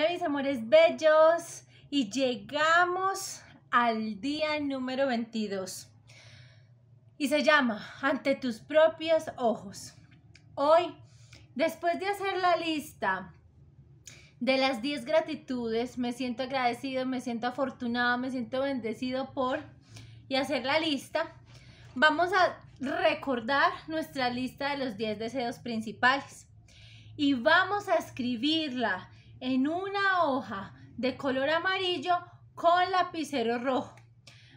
Hola mis amores bellos y llegamos al día número 22 y se llama Ante tus propios ojos. Hoy, después de hacer la lista de las 10 gratitudes, me siento agradecido, me siento afortunado, me siento bendecido por y hacer la lista, vamos a recordar nuestra lista de los 10 deseos principales y vamos a escribirla en una hoja de color amarillo con lapicero rojo.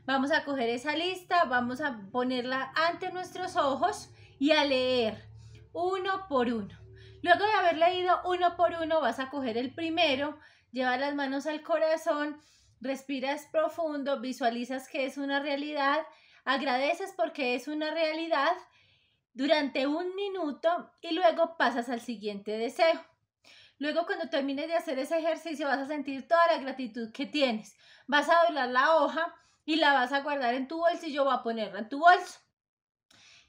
Vamos a coger esa lista, vamos a ponerla ante nuestros ojos y a leer uno por uno. Luego de haber leído uno por uno, vas a coger el primero, lleva las manos al corazón, respiras profundo, visualizas que es una realidad, agradeces porque es una realidad durante un minuto y luego pasas al siguiente deseo. Luego cuando termines de hacer ese ejercicio vas a sentir toda la gratitud que tienes. Vas a doblar la hoja y la vas a guardar en tu bolsillo va a ponerla en tu bolso.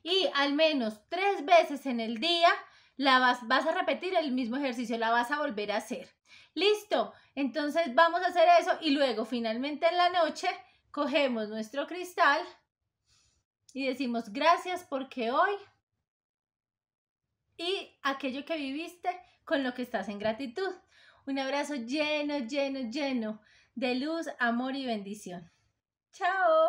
Y al menos tres veces en el día la vas, vas a repetir el mismo ejercicio, la vas a volver a hacer. Listo, entonces vamos a hacer eso y luego finalmente en la noche cogemos nuestro cristal y decimos gracias porque hoy y aquello que viviste con lo que estás en gratitud. Un abrazo lleno, lleno, lleno de luz, amor y bendición. ¡Chao!